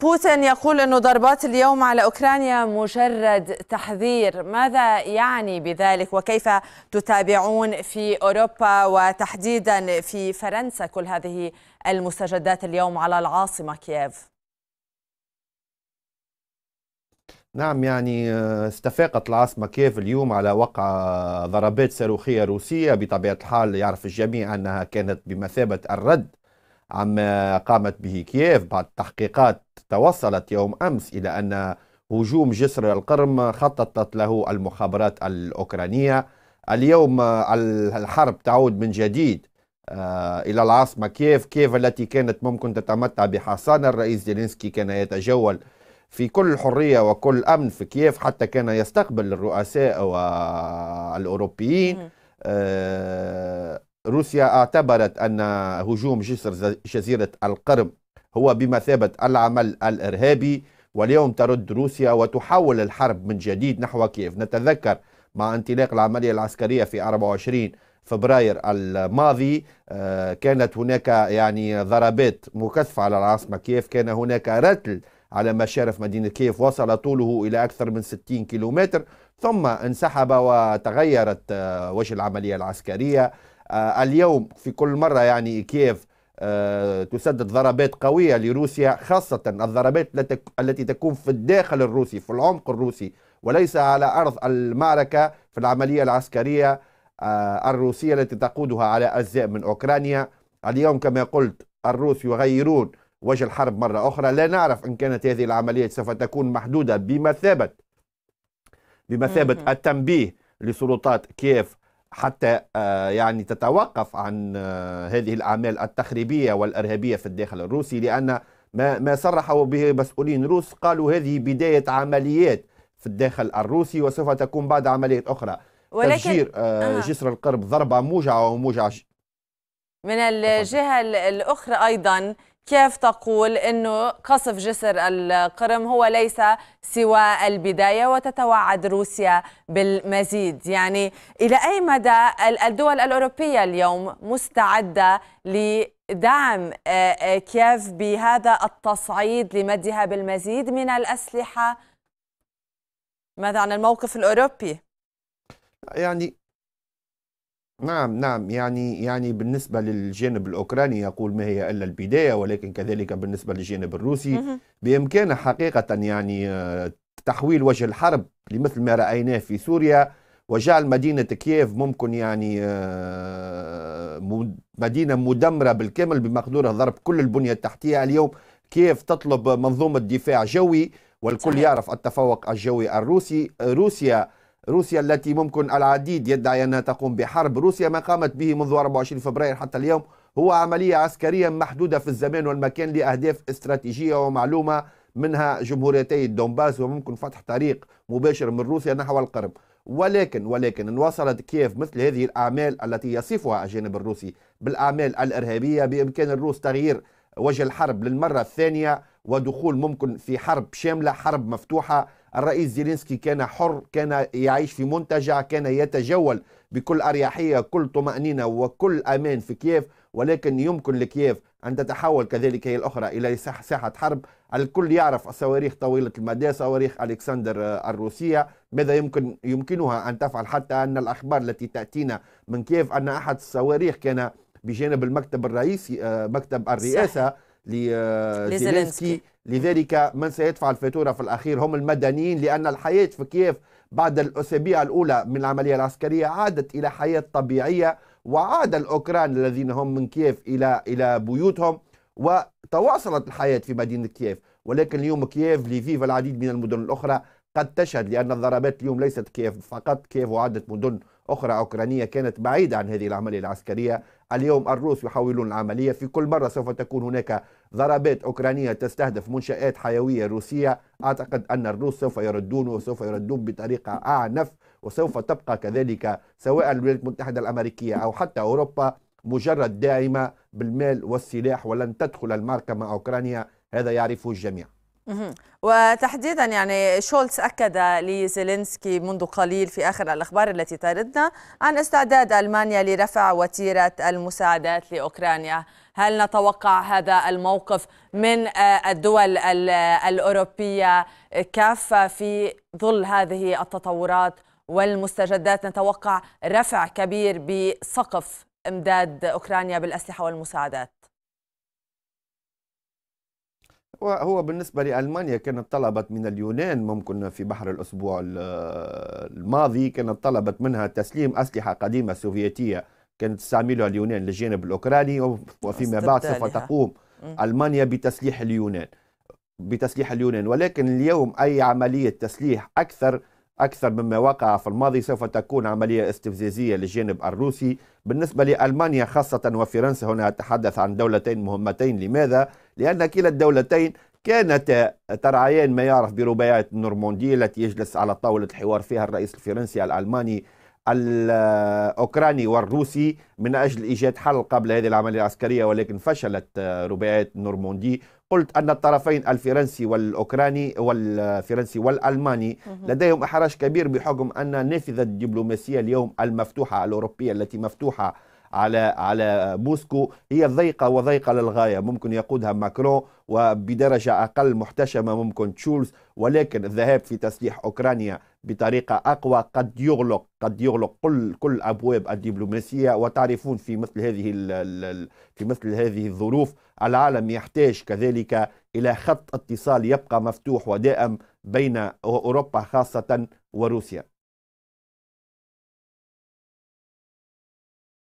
بوتين يقول أن ضربات اليوم على أوكرانيا مجرد تحذير ماذا يعني بذلك وكيف تتابعون في أوروبا وتحديدا في فرنسا كل هذه المستجدات اليوم على العاصمة كييف نعم يعني آه، استفاقت العاصمة كيف اليوم على وقع ضربات صاروخية روسية بطبيعة الحال يعرف الجميع أنها كانت بمثابة الرد عما قامت به كييف بعد تحقيقات توصلت يوم أمس إلى أن هجوم جسر القرم خططت له المخابرات الأوكرانية اليوم الحرب تعود من جديد آه، إلى العاصمة كييف كييف التي كانت ممكن تتمتع بحصانة الرئيس زيلينسكي كان يتجول في كل حرية وكل أمن في كييف حتى كان يستقبل الرؤساء والأوروبيين روسيا اعتبرت أن هجوم جسر جزيرة القرم هو بمثابة العمل الإرهابي واليوم ترد روسيا وتحول الحرب من جديد نحو كييف نتذكر مع انطلاق العملية العسكرية في 24 فبراير الماضي آه، كانت هناك يعني ضربات مكثفة على العاصمة كييف كان هناك رتل على مشارف مدينة كييف وصل طوله إلى أكثر من 60 كيلومتر ثم انسحب وتغيرت آه، وجه العملية العسكرية آه، اليوم في كل مرة يعني كييف آه، تسدد ضربات قوية لروسيا خاصة الضربات التي تكون في الداخل الروسي في العمق الروسي وليس على أرض المعركة في العملية العسكرية آه، الروسية التي تقودها على أجزاء من أوكرانيا اليوم كما قلت الروس يغيرون وجه الحرب مرة أخرى لا نعرف إن كانت هذه العملية سوف تكون محدودة بمثابة بمثابة التنبيه لسلطات كييف حتى آه، يعني تتوقف عن آه، هذه الأعمال التخريبية والإرهابية في الداخل الروسي لأن ما ما صرحوا به مسؤولين روس قالوا هذه بداية عمليات في الداخل الروسي وسوف تكون بعد عمليات أخرى ولكن تفجير آه، جسر القرب ضربة موجعة وموجعة من الجهة الأخرى أيضا كيف تقول أنه قصف جسر القرم هو ليس سوى البداية وتتوعد روسيا بالمزيد يعني إلى أي مدى الدول الأوروبية اليوم مستعدة لدعم آه، آه، كيف بهذا التصعيد لمدها بالمزيد من الأسلحة ماذا عن الموقف الأوروبي؟ يعني نعم نعم يعني يعني بالنسبة للجانب الأوكراني يقول ما هي إلا البداية ولكن كذلك بالنسبة للجانب الروسي بإمكانه حقيقة يعني آه، تحويل وجه الحرب لمثل ما رأيناه في سوريا وجعل مدينة كييف ممكن يعني آه، مدينة مدمرة بالكامل بمقدورها ضرب كل البنية التحتية اليوم كييف تطلب منظومة دفاع جوي والكل يعرف التفوق الجوي الروسي روسيا روسيا التي ممكن العديد يدعي أنها تقوم بحرب روسيا ما قامت به منذ 24 فبراير حتى اليوم هو عملية عسكرية محدودة في الزمان والمكان لأهداف استراتيجية ومعلومة منها جمهوريتي الدونباس وممكن فتح طريق مباشر من روسيا نحو القرم. ولكن ولكن ان وصلت كييف مثل هذه الاعمال التي يصفها الجانب الروسي بالاعمال الارهابيه بامكان الروس تغيير وجه الحرب للمره الثانيه ودخول ممكن في حرب شامله حرب مفتوحه الرئيس زيلينسكي كان حر كان يعيش في منتجع كان يتجول بكل أريحية كل طمأنينة وكل أمان في كييف ولكن يمكن لكييف أن تتحول كذلك هي الأخرى إلى ساحة حرب الكل يعرف الصواريخ طويلة المدى صواريخ ألكسندر الروسية ماذا يمكن يمكنها أن تفعل حتى أن الأخبار التي تأتينا من كييف أن أحد الصواريخ كان بجانب المكتب الرئيسي آه، مكتب الرئاسة صح. لزيلينسكي لذلك من سيدفع الفاتورة في الأخير هم المدنيين لأن الحياة في كييف بعد الأسابيع الأولى من العملية العسكرية عادت إلى حياة طبيعية وعاد الأوكران الذين هم من كييف إلى إلى بيوتهم وتواصلت الحياة في مدينة كييف ولكن اليوم كييف ليفيف العديد من المدن الأخرى قد تشهد لأن الضربات اليوم ليست كيف فقط كيف وعدة مدن أخرى أوكرانية كانت بعيدة عن هذه العملية العسكرية اليوم الروس يحاولون العملية في كل مرة سوف تكون هناك ضربات أوكرانية تستهدف منشآت حيوية روسية أعتقد أن الروس سوف يردون وسوف يردون بطريقة أعنف وسوف تبقى كذلك سواء الولايات المتحدة الأمريكية أو حتى أوروبا مجرد داعمة بالمال والسلاح ولن تدخل المعركة مع أوكرانيا هذا يعرفه الجميع وتحديدا يعني شولتز اكد لزيلينسكي منذ قليل في اخر الاخبار التي تردنا عن استعداد المانيا لرفع وتيره المساعدات لاوكرانيا، هل نتوقع هذا الموقف من آه، الدول آه، الاوروبيه كافه في ظل هذه التطورات والمستجدات نتوقع رفع كبير بسقف امداد اوكرانيا بالاسلحه والمساعدات؟ وهو بالنسبة لألمانيا كانت طلبت من اليونان ممكن في بحر الأسبوع الماضي كانت طلبت منها تسليم أسلحة قديمة سوفيتية كانت تستعملها اليونان للجانب الأوكراني وفيما بعد سوف تقوم ألمانيا بتسليح اليونان بتسليح اليونان ولكن اليوم أي عملية تسليح أكثر أكثر مما وقع في الماضي سوف تكون عملية استفزازية للجانب الروسي بالنسبة لألمانيا خاصة وفرنسا هنا أتحدث عن دولتين مهمتين لماذا؟ لأن كلا الدولتين كانت ترعيان ما يعرف برباعية النورموندي التي يجلس على طاولة الحوار فيها الرئيس الفرنسي الألماني الأوكراني والروسي من أجل إيجاد حل قبل هذه العملية العسكرية ولكن فشلت آه، رباعيات نورموندي قلت أن الطرفين الفرنسي والأوكراني والفرنسي والألماني لديهم إحراج كبير بحكم أن النافذة الدبلوماسية اليوم المفتوحة الأوروبية التي مفتوحة على على موسكو هي ضيقة وضيقة للغاية ممكن يقودها ماكرون وبدرجة أقل محتشمة ممكن تشولز ولكن الذهاب في تسليح أوكرانيا بطريقة أقوى قد يغلق قد يغلق كل كل أبواب الدبلوماسية وتعرفون في مثل هذه في مثل هذه الظروف العالم يحتاج كذلك إلى خط اتصال يبقى مفتوح ودائم بين أوروبا خاصة وروسيا